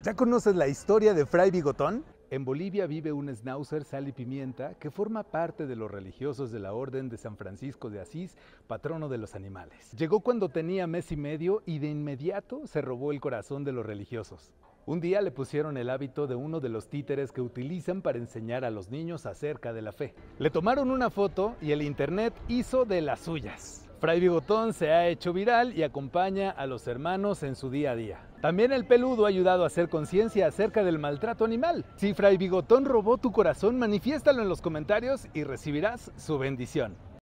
¿Ya conoces la historia de Fray Bigotón? En Bolivia vive un schnauzer sal y pimienta que forma parte de los religiosos de la Orden de San Francisco de Asís, patrono de los animales. Llegó cuando tenía mes y medio y de inmediato se robó el corazón de los religiosos. Un día le pusieron el hábito de uno de los títeres que utilizan para enseñar a los niños acerca de la fe. Le tomaron una foto y el internet hizo de las suyas. Fray Bigotón se ha hecho viral y acompaña a los hermanos en su día a día. También el peludo ha ayudado a hacer conciencia acerca del maltrato animal. Si Fray Bigotón robó tu corazón, manifiéstalo en los comentarios y recibirás su bendición.